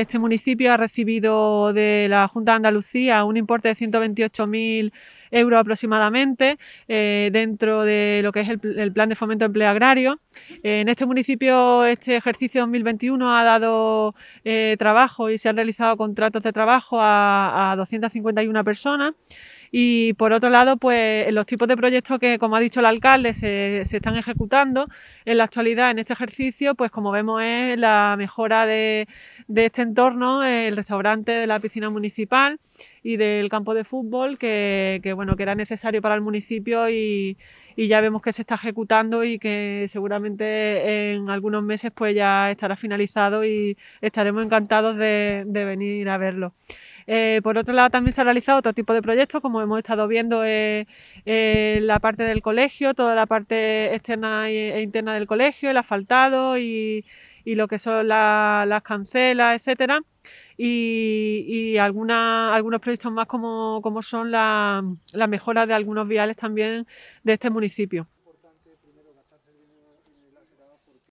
Este municipio ha recibido de la Junta de Andalucía un importe de 128.000 euros aproximadamente eh, dentro de lo que es el, plan de fomento de empleo agrario. Eh, en este municipio, este ejercicio 2021 ha dado eh, trabajo y se han realizado contratos de trabajo a 251 personas. Y por otro lado, pues los tipos de proyectos que, como ha dicho el alcalde, se, están ejecutando en la actualidad en este ejercicio, pues como vemos es la mejora de, este entorno, el restaurante de la piscina municipal y del campo de fútbol que, bueno que era necesario para el municipio y, ya vemos que se está ejecutando y que seguramente en algunos meses pues ya estará finalizado y estaremos encantados de venir a verlo. Eh, por otro lado, también se ha realizado otro tipo de proyectos, como hemos estado viendo eh, eh, la parte del colegio, toda la parte externa e interna del colegio, el asfaltado y, lo que son las cancelas, etcétera, y, algunos proyectos más como, son las la mejoras de algunos viales también de este municipio.